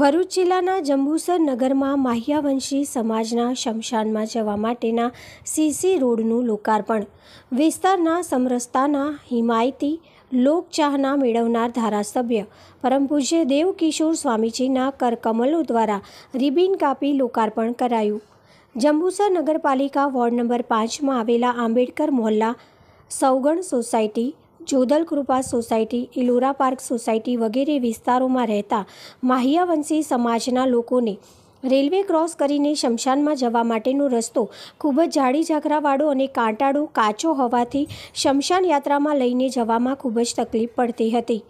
ભરૂચ જિલ્લાના જંબુસર નગરમાં માહિયાવંશી સમાજના શમશાનમાં જવા માટેના સીસી રોડનું લોકાર્પણ વિસ્તારના સમરસ્તાના હિમાયતી લોકચાહના મેળવનાર ધારાસભ્ય પરમપૂજ્ય દેવકિશોર સ્વામીજીના કરકમલો દ્વારા રિબિન કાપી લોકાર્પણ કરાયું જંબુસર નગરપાલિકા વોર્ડ નંબર પાંચમાં આવેલા આંબેડકર મોહલ્લા સૌગણ સોસાયટી જોદલ Kripa society Ellora park society વગેરે વિસ્તારોમાં રહેતા માહિયાવંશી સમાજના લોકોને રેલવે ક્રોસ કરીને શમશાનમાં જવા માટેનો રસ્તો ખૂબ જ જાડી ઝાકરાવાળો અને કાંટાળો કાચો હોવાથી શમશાન યાત્રામાં લઈને જવામાં ખૂબ જ તકલીફ પડતી હતી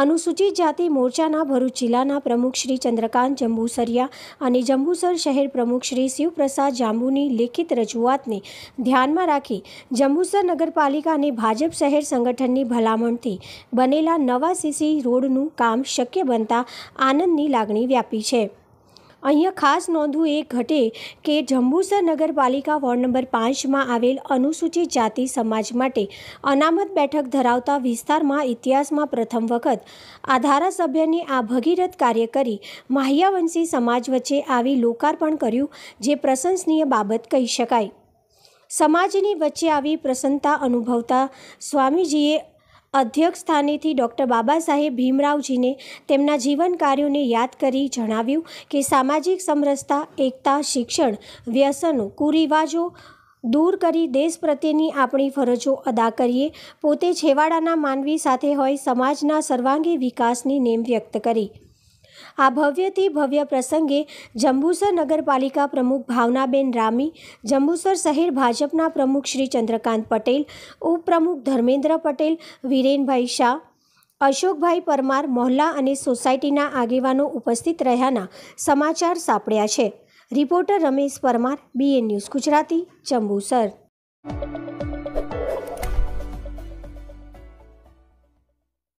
અનુસૂચિત જાતિ મોરચાના ભરૂચ જિલ્લાના પ્રમુખ શ્રી ચંદ્રકાંત જંબુસરિયા અને જંબુસર શહેર પ્રમુખ શ્રી શિવપ્રસાદ જાંબુની લેખિત રજૂઆતને ધ્યાનમાં રાખી જંબુસર નગરપાલિકા અને ભાજપ શહેર સંગઠનની ભલામણથી બનેલા નવા સીસી રોડનું કામ શક્ય બનતા આનંદની લાગણી વ્યાપી છે અહીંયા ખાસ નોંધવું એ ઘટે કે જંબુસર નગરપાલિકા વોર્ડ નંબર પાંચમાં આવેલ અનુસૂચિત જાતિ સમાજ માટે અનામત બેઠક ધરાવતા વિસ્તારમાં ઇતિહાસમાં પ્રથમ વખત આ ધારાસભ્યને આ ભગીરથ કાર્ય કરી માહિયાવંશી સમાજ વચ્ચે આવી લોકાર્પણ કર્યું જે પ્રશંસનીય બાબત કહી શકાય સમાજની વચ્ચે આવી પ્રસન્નતા અનુભવતા સ્વામીજીએ અધ્યક્ષ સ્થાનેથી ડૉક્ટર બાબા સાહેબ ભીમરાવજીને તેમના જીવન કાર્યોને યાદ કરી જણાવ્યું કે સામાજિક સમરસતા એકતા શિક્ષણ વ્યસનો કુરિવાજો દૂર કરી દેશ પ્રત્યેની આપણી ફરજો અદા કરીએ પોતે છેવાડાના માનવી સાથે હોય સમાજના સર્વાંગી વિકાસની નેમ વ્યક્ત કરી આ ભવ્યથી ભવ્ય પ્રસંગે જંબુસર નગરપાલિકા પ્રમુખ ભાવનાબેન રામી જંબુસર શહેર ભાજપના પ્રમુખ શ્રી ચંદ્રકાંત પટેલ ઉપપ્રમુખ ધર્મેન્દ્ર પટેલ વિરેનભાઈ શાહ અશોકભાઈ પરમાર મોહલ્લા અને સોસાયટીના આગેવાનો ઉપસ્થિત રહ્યાના સમાચાર સાંપડ્યા છે reporter Ramesh Parmar BN news Gujarati Jambusar